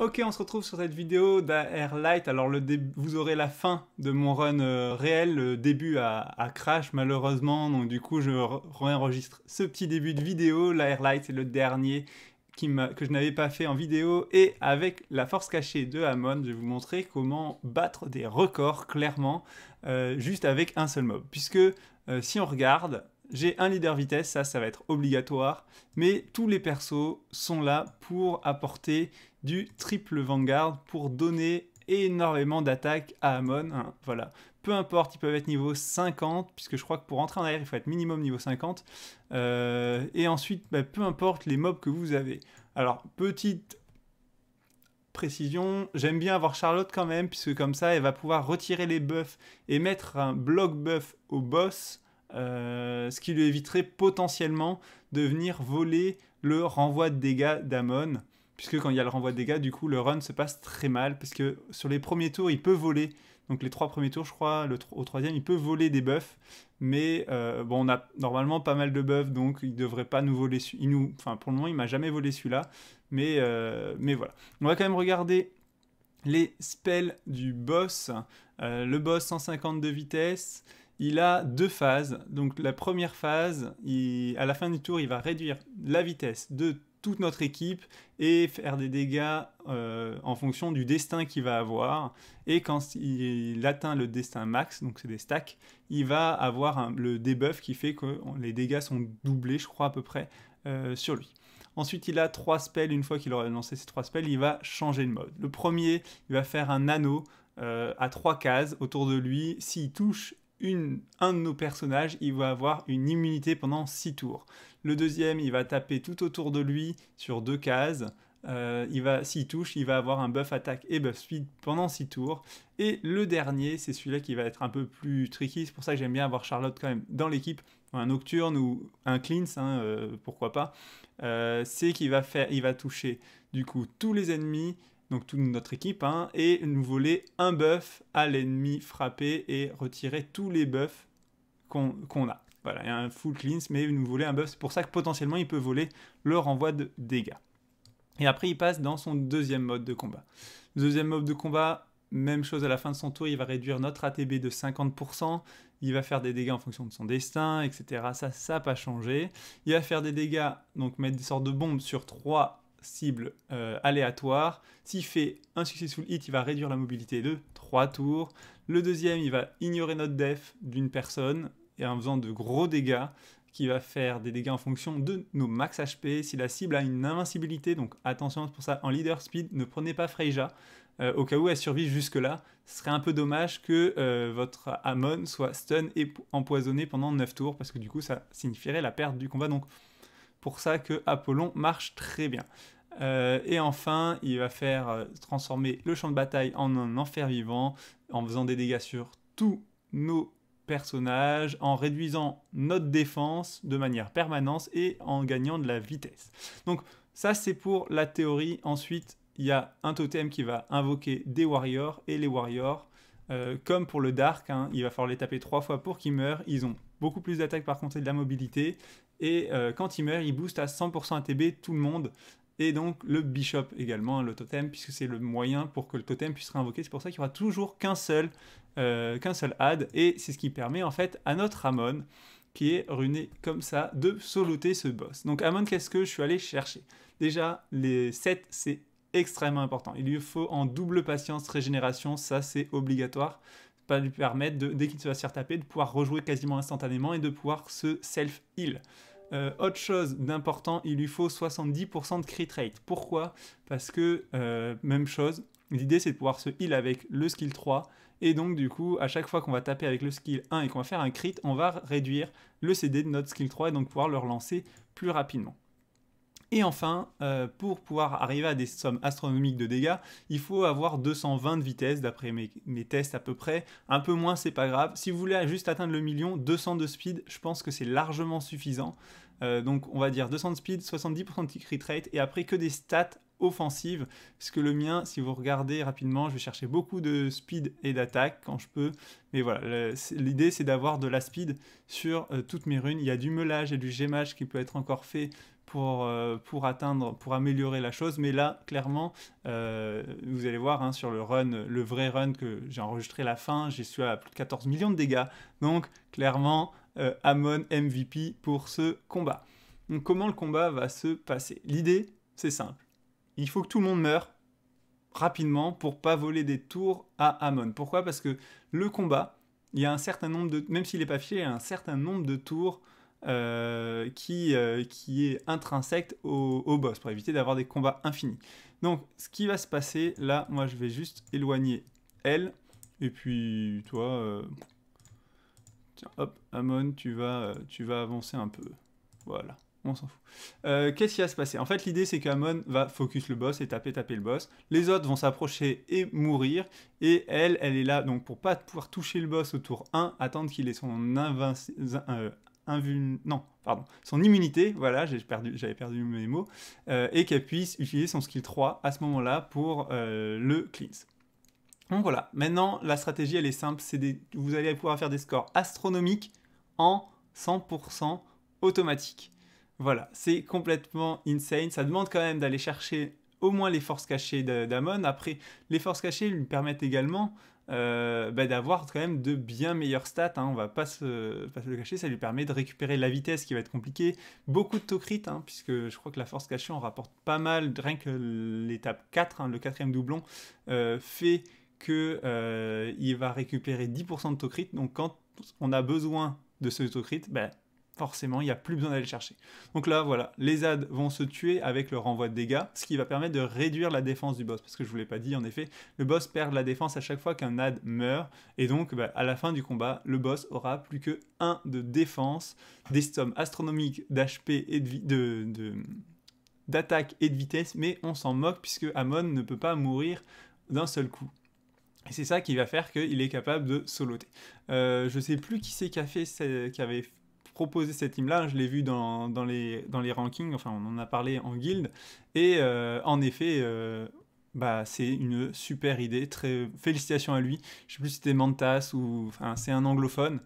Ok, on se retrouve sur cette vidéo d'Air Light. Alors, le vous aurez la fin de mon run euh, réel, le début à, crash malheureusement. Donc, du coup, je réenregistre ce petit début de vidéo. L'Air Light, c'est le dernier que je n'avais pas fait en vidéo. Et avec la force cachée de Hamon, je vais vous montrer comment battre des records, clairement, euh, juste avec un seul mob. Puisque euh, si on regarde, j'ai un leader vitesse, ça, ça va être obligatoire. Mais tous les persos sont là pour apporter du triple Vanguard, pour donner énormément d'attaques à Amon. Hein, voilà. Peu importe, ils peuvent être niveau 50, puisque je crois que pour entrer en arrière, il faut être minimum niveau 50. Euh, et ensuite, bah, peu importe les mobs que vous avez. Alors, petite précision, j'aime bien avoir Charlotte quand même, puisque comme ça, elle va pouvoir retirer les buffs et mettre un bloc buff au boss euh, ce qui lui éviterait potentiellement de venir voler le renvoi de dégâts d'Amon. Puisque quand il y a le renvoi de dégâts, du coup, le run se passe très mal. Parce que sur les premiers tours, il peut voler. Donc les trois premiers tours, je crois, au troisième, il peut voler des buffs. Mais euh, bon, on a normalement pas mal de buffs, donc il devrait pas nous voler. Il nous, enfin, pour le moment, il m'a jamais volé celui-là. Mais, euh, mais voilà. On va quand même regarder les spells du boss. le boss 150 de vitesse il a deux phases. Donc la première phase, il, à la fin du tour, il va réduire la vitesse de toute notre équipe et faire des dégâts euh, en fonction du destin qu'il va avoir. Et quand il atteint le destin max, donc c'est des stacks, il va avoir le debuff qui fait que les dégâts sont doublés, je crois à peu près, euh, sur lui. Ensuite, il a trois spells. Une fois qu'il aura lancé ces trois spells, il va changer de mode. Le premier, il va faire un anneau euh, à trois cases autour de lui. S'il touche un de nos personnages, il va avoir une immunité pendant 6 tours. Le deuxième, il va taper tout autour de lui sur deux cases. Euh, il va, s'il touche, il va avoir un buff attaque et buff speed pendant 6 tours. Et le dernier, c'est celui-là qui va être un peu plus tricky. C'est pour ça que j'aime bien avoir Charlotte quand même dans l'équipe, un nocturne ou un cleanse, hein, euh, pourquoi pas. Euh, c'est qu'il va faire, il va toucher du coup tous les ennemis donc toute notre équipe, hein, et nous voler un buff à l'ennemi frappé et retirer tous les buffs qu'on a. Voilà, il y a un full cleanse, mais nous voler un buff. C'est pour ça que potentiellement, il peut voler le renvoi de dégâts. Et après, il passe dans son deuxième mode de combat. Deuxième mode de combat, même chose à la fin de son tour, il va réduire notre ATB de 50%, il va faire des dégâts en fonction de son destin, etc. Ça, ça n'a pas changé. Il va faire des dégâts, donc mettre des sortes de bombes sur trois cible euh, aléatoire. S'il fait un successful hit, il va réduire la mobilité de 3 tours. Le deuxième, il va ignorer notre def d'une personne et en faisant de gros dégâts qui va faire des dégâts en fonction de nos max HP. Si la cible a une invincibilité, donc attention pour ça, en leader speed, ne prenez pas Freyja euh, au cas où elle survit jusque-là, ce serait un peu dommage que euh, votre Amon soit stun et empoisonné pendant 9 tours, parce que du coup ça signifierait la perte du combat. Donc pour ça que Apollon marche très bien. Euh, et enfin, il va faire euh, transformer le champ de bataille en un enfer vivant en faisant des dégâts sur tous nos personnages, en réduisant notre défense de manière permanente et en gagnant de la vitesse. Donc ça c'est pour la théorie. Ensuite, il y a un totem qui va invoquer des warriors et les warriors, euh, comme pour le dark, hein, il va falloir les taper trois fois pour qu'ils meurent. Ils ont beaucoup plus d'attaques par contre et de la mobilité et euh, quand il meurt, il booste à 100% ATB tout le monde. Et donc le bishop également, le totem, puisque c'est le moyen pour que le totem puisse réinvoquer. C'est pour ça qu'il n'y aura toujours qu'un seul, euh, qu'un seul add. Et c'est ce qui permet en fait à notre Amon, qui est runé comme ça, de soloter ce boss. Donc Amon, qu'est-ce que je suis allé chercher Déjà, les 7, c'est extrêmement important. Il lui faut en double patience régénération, ça c'est obligatoire pas lui permettre, dès qu'il se va se faire taper, de pouvoir rejouer quasiment instantanément et de pouvoir se self-heal. Euh, autre chose d'important, il lui faut 70% de crit rate. Pourquoi Parce que, euh, même chose, l'idée c'est de pouvoir se heal avec le skill 3. Et donc, du coup, à chaque fois qu'on va taper avec le skill 1 et qu'on va faire un crit, on va réduire le CD de notre skill 3 et donc pouvoir le relancer plus rapidement. Et enfin, euh, pour pouvoir arriver à des sommes astronomiques de dégâts, il faut avoir 220 de vitesse, d'après mes, tests à peu près. Un peu moins, c'est pas grave. Si vous voulez juste atteindre le million, 200 de speed, je pense que c'est largement suffisant. Euh, donc on va dire 200 de speed, 70% de crit rate, et après que des stats offensives. parce que le mien, si vous regardez rapidement, je vais chercher beaucoup de speed et d'attaque quand je peux, mais voilà, l'idée c'est d'avoir de la speed sur euh, toutes mes runes, il y a du meulage et du gemmage qui peut être encore fait pour, euh, pour atteindre, pour améliorer la chose. Mais là, clairement, euh, vous allez voir hein, sur le run, le vrai run que j'ai enregistré la fin, j'ai su à plus de 14 millions de dégâts. Donc, clairement, euh, Amon MVP pour ce combat. Donc, comment le combat va se passer L'idée, c'est simple. Il faut que tout le monde meure rapidement pour pas voler des tours à Amon. Pourquoi Parce que le combat, il y a un certain nombre de, même s'il n'est pas fier il y a un certain nombre de tours euh, qui, euh, qui est intrinsèque au, au boss pour éviter d'avoir des combats infinis. Donc, ce qui va se passer, là, moi, je vais juste éloigner elle. Et puis, toi, euh, tiens, hop, Amon, tu vas, tu vas avancer un peu. Voilà, on s'en fout. Qu'est-ce qui va se passer En fait, l'idée, c'est qu'Amon va focus le boss et taper, taper le boss. Les autres vont s'approcher et mourir. Et elle, elle est là, donc pour pas pouvoir toucher le boss au tour 1, attendre qu'il ait son invincible non, pardon, son immunité, voilà, j'avais perdu, mes mots, euh, et qu'elle puisse utiliser son skill 3 à ce moment-là pour euh, le cleanse. Donc voilà, maintenant la stratégie elle est simple, c'est vous allez pouvoir faire des scores astronomiques en 100% automatique. Voilà, c'est complètement insane, ça demande quand même d'aller chercher au moins les forces cachées d'Amon. Après, les forces cachées lui permettent également euh, bah, d'avoir quand même de bien meilleures stats. Hein. On va pas se, le cacher, ça lui permet de récupérer la vitesse qui va être compliquée. Beaucoup de taux hein, puisque je crois que la force cachée en rapporte pas mal. Rien que l'étape 4, hein, le quatrième doublon, euh, fait que euh, il va récupérer 10% de taux Donc quand on a besoin de ce taux forcément, il n'y a plus besoin d'aller le chercher. Donc là, voilà, les ads vont se tuer avec le renvoi de dégâts, ce qui va permettre de réduire la défense du boss. Parce que je ne vous l'ai pas dit, en effet, le boss perd la défense à chaque fois qu'un ad meurt. Et donc, bah, à la fin du combat, le boss aura plus que 1 de défense, des sommes astronomiques d'HP et de, de d'attaque et de vitesse, mais on s'en moque puisque Amon ne peut pas mourir d'un seul coup. Et c'est ça qui va faire qu'il est capable de soloter. Euh, je sais plus qui c'est qui, avait fait, avait proposer cette team-là. Je l'ai vu dans, les, dans les rankings, enfin on en a parlé en guild. Et euh, en effet, euh, bah, c'est une super idée. Très... Félicitations à lui. Je sais plus si c'était Mantas ou... Enfin, c'est un anglophone.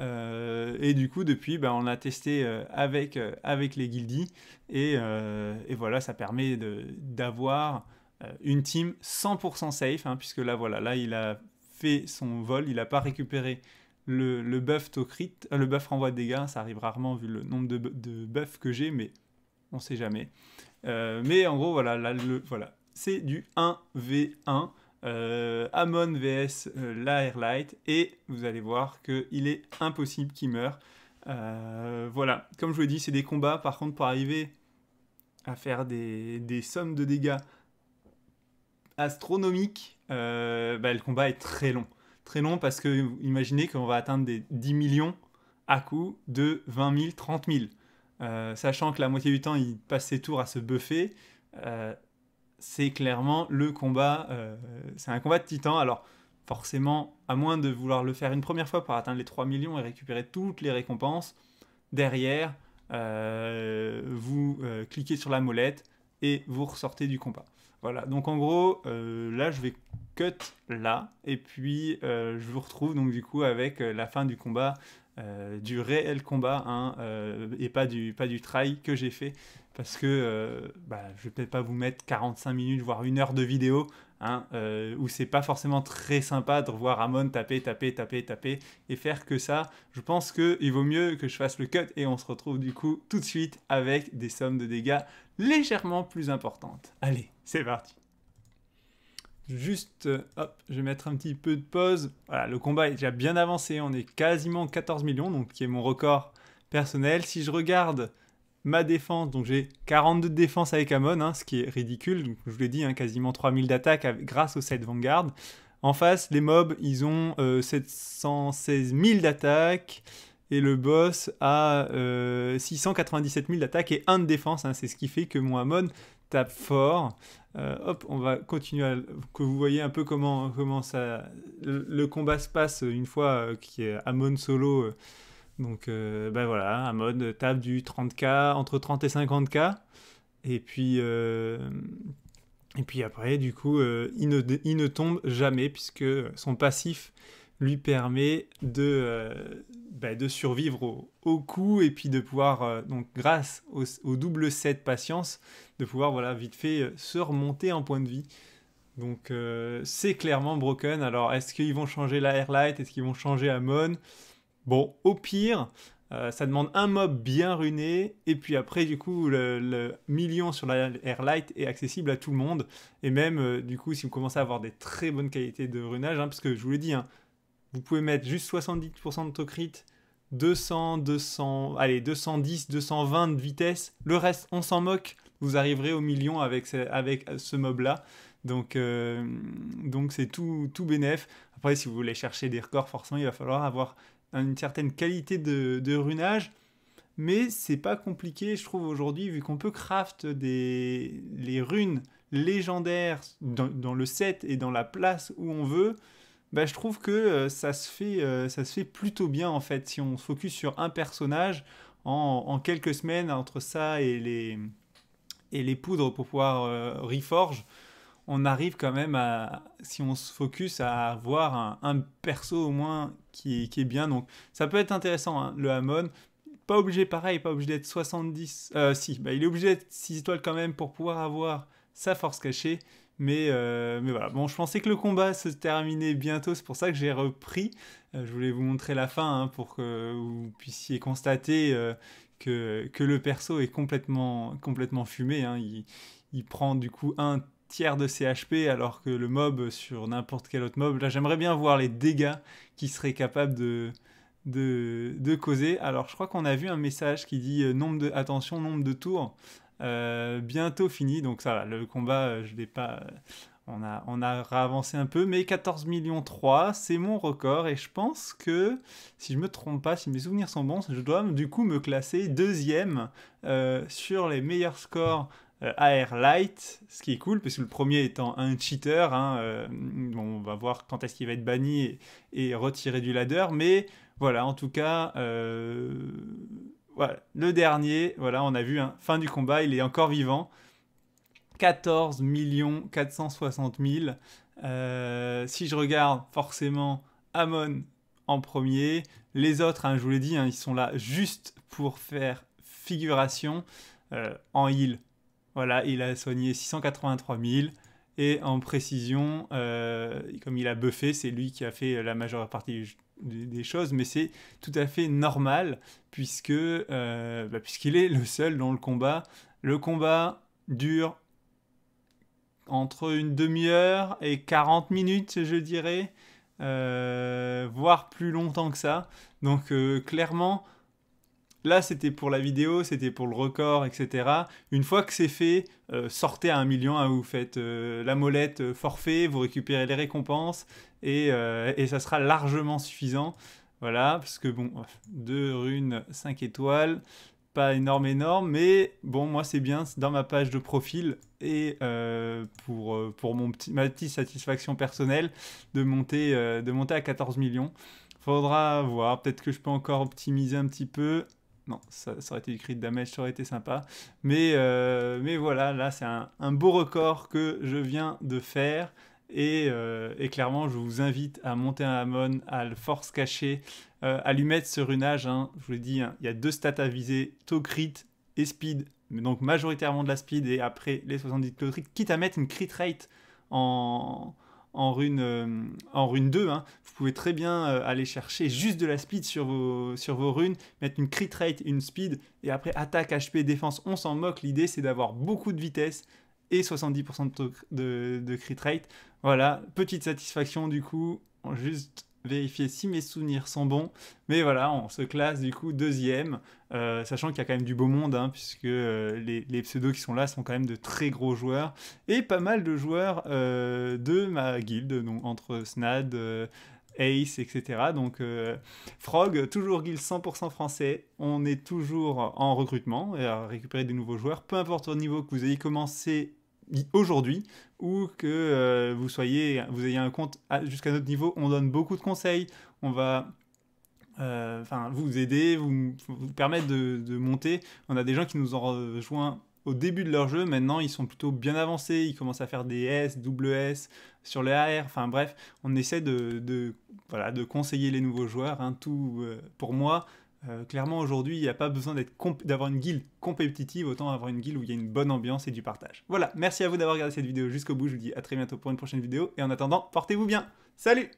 Euh, et du coup, depuis, bah, on a testé avec, avec les guildies. Et, et voilà, ça permet d'avoir une team 100% safe, hein, puisque là, voilà, là, il a fait son vol, il n'a pas récupéré le, le buff euh, le renvoi de dégâts, ça arrive rarement vu le nombre de, de buffs que j'ai, mais on sait jamais. Euh, mais en gros, voilà, c'est du 1v1. Euh, Amon vs Lair Light et vous allez voir qu'il est impossible qu'il meure. voilà, comme je vous l'ai dit, c'est des combats. Par contre, pour arriver à faire des, sommes de dégâts astronomiques, bah, le combat est très long très long parce que imaginez qu'on va atteindre des 10 millions à coup de 20 000, 30 000. sachant que la moitié du temps, il passe ses tours à se buffer, euh, c'est clairement le combat. Euh, c'est un combat de titan. Alors, forcément, à moins de vouloir le faire une première fois pour atteindre les 3 millions et récupérer toutes les récompenses, derrière, euh, vous cliquez sur la molette et vous ressortez du combat. Voilà, donc en gros, euh, là je vais cut là, et puis euh, je vous retrouve donc du coup avec euh, la fin du combat, du réel combat, hein, et pas du, pas du try que j'ai fait, parce que je bah, je vais peut-être pas vous mettre 45 minutes, voire une heure de vidéo, hein, où c'est pas forcément très sympa de revoir Amon taper, taper, taper, taper, et faire que ça. Je pense qu'il vaut mieux que je fasse le cut, et on se retrouve du coup tout de suite avec des sommes de dégâts légèrement plus importante. Allez, c'est parti. Juste, euh, hop, je vais mettre un petit peu de pause. Voilà, le combat est déjà bien avancé. On est quasiment 14 millions, donc qui est mon record personnel. Si je regarde ma défense, donc j'ai 42 de défense avec Amon, hein, ce qui est ridicule. Donc, je vous l'ai dit, hein, quasiment 3000 d'attaque grâce aux 7 Vanguard. En face, les mobs, ils ont 716 euh, 000 d'attaque et le boss a 697 euh, 000 d'attaque et 1 de défense. Hein. C'est ce qui fait que mon Amon tape fort. Euh, hop, on va continuer à, que vous voyez un peu comment, comment ça, le, combat se passe une fois qu'il y a Amon solo. Euh. donc ben voilà, Amon tape du 30k, entre 30 et 50k. Et puis, et puis après, du coup, il ne, il, ne, tombe jamais puisque son passif lui permet de, euh, bah, de survivre au, coup et puis de pouvoir, euh, donc grâce au, double set patience, de pouvoir voilà, vite fait euh, se remonter en point de vie. Donc c'est clairement broken. Alors est-ce qu'ils vont changer la Airlight Est-ce qu'ils vont changer Amon Bon, au pire, ça demande un mob bien runé et puis après du coup le, million sur la Airlight est accessible à tout le monde et même du coup si vous commencez à avoir des très bonnes qualités de runage, hein, parce que je vous l'ai dit, hein, vous pouvez mettre juste 70% de taux 200, 200, allez, 210, 220 de vitesse. Le reste, on s'en moque. Vous arriverez au million avec ce, avec ce mob-là. Donc, euh, donc c'est tout, tout bénef. Après, si vous voulez chercher des records, forcément, il va falloir avoir une certaine qualité de, runage. Mais c'est pas compliqué, je trouve, aujourd'hui, vu qu'on peut craft des, les runes légendaires dans, le set et dans la place où on veut. Bah, je trouve que euh, ça se, fait, euh, ça se fait plutôt bien en fait. Si on se focus sur un personnage en, quelques semaines entre ça et les, et les poudres pour pouvoir euh, reforge, on arrive quand même à, si on se focus, à avoir un, perso au moins qui, qui, est bien. Donc ça peut être intéressant, hein, le Hamon. Pas obligé, pareil, pas obligé d'être 70. si, bah, il est obligé d'être 6 étoiles quand même pour pouvoir avoir sa force cachée. Mais, euh, mais voilà, bon, je pensais que le combat se terminait bientôt, c'est pour ça que j'ai repris. Euh, je voulais vous montrer la fin hein, pour que vous puissiez constater euh, que, le perso est complètement, complètement fumé. Hein. Il, prend du coup un tiers de ses HP alors que le mob sur n'importe quel autre mob, là j'aimerais bien voir les dégâts qu'il serait capable de, de, de, causer. Alors je crois qu'on a vu un message qui dit nombre de, attention, nombre de tours. Euh, bientôt fini, donc ça le combat, euh, je l'ai pas. Euh, on a, on a avancé un peu, mais 14 millions 3, c'est mon record et je pense que, si je me trompe pas, si mes souvenirs sont bons, je dois du coup me classer deuxième sur les meilleurs scores air Light, ce qui est cool, parce que le premier étant un cheater, hein, on va voir quand est-ce qu'il va être banni et, et, retiré du ladder, mais voilà, en tout cas, le dernier, voilà, on a vu, fin du combat, il est encore vivant. 14 460 000. Euh, si je regarde forcément Amon en premier, les autres, hein, je vous l'ai dit, hein, ils sont là juste pour faire figuration euh, en heal. Voilà, il a soigné 683 000. Et en précision, euh, comme il a buffé, c'est lui qui a fait euh, la majeure partie des choses, mais c'est tout à fait normal puisque euh, bah, puisqu'il est le seul dans le combat. Le combat dure entre une demi-heure et 40 minutes, je dirais, euh, voire plus longtemps que ça. Donc clairement, Là, c'était pour la vidéo, c'était pour le record, etc. Une fois que c'est fait, euh, sortez à un million, hein, vous faites euh, la molette euh, forfait, vous récupérez les récompenses et, ça sera largement suffisant. Voilà, parce que bon, deux runes 5 étoiles, pas énorme, énorme, mais bon, moi c'est bien dans ma page de profil et pour, pour mon petit, ma petite satisfaction personnelle de monter, de monter à 14 millions. Faudra voir, peut-être que je peux encore optimiser un petit peu non, ça, aurait été du crit damage, ça aurait été sympa. Mais, euh, mais voilà, là, c'est un, beau record que je viens de faire. Euh, et, clairement, je vous invite à monter un Amon, à le force caché, euh, à lui mettre ce runage. Hein. je vous l'ai dit, hein, il y a deux stats à viser, taux crit et speed. Mais donc majoritairement de la speed et après les 70 crit, quitte à mettre une crit rate en, en rune, euh, en rune 2. Hein. Vous pouvez très bien euh, aller chercher juste de la speed sur vos, sur vos runes, mettre une crit rate, une speed, et après attaque, HP, défense, on s'en moque. L'idée, c'est d'avoir beaucoup de vitesse et 70% de, de crit rate. Voilà, petite satisfaction du coup, juste vérifier si mes souvenirs sont bons. Mais voilà, on se classe du coup deuxième, euh, sachant qu'il y a quand même du beau monde, hein, puisque euh, les, pseudos qui sont là sont quand même de très gros joueurs, et pas mal de joueurs euh, de ma guilde, donc entre Snad, Ace, etc. Donc Frog, toujours guilde 100% français, on est toujours en recrutement, et à récupérer des nouveaux joueurs, peu importe le niveau que vous ayez commencé aujourd'hui ou que euh, vous soyez, vous ayez un compte jusqu'à notre niveau. On donne beaucoup de conseils. On va euh, enfin vous aider, vous, permettre de, monter. On a des gens qui nous ont rejoint au début de leur jeu. Maintenant, ils sont plutôt bien avancés. Ils commencent à faire des S, double S sur le AR. Enfin bref, on essaie de, voilà, de conseiller les nouveaux joueurs. Hein, tout, euh, pour moi, euh, clairement, aujourd'hui, il n'y a pas besoin d'avoir une guilde compétitive, autant avoir une guilde où il y a une bonne ambiance et du partage. Voilà, merci à vous d'avoir regardé cette vidéo jusqu'au bout. Je vous dis à très bientôt pour une prochaine vidéo. Et en attendant, portez-vous bien. Salut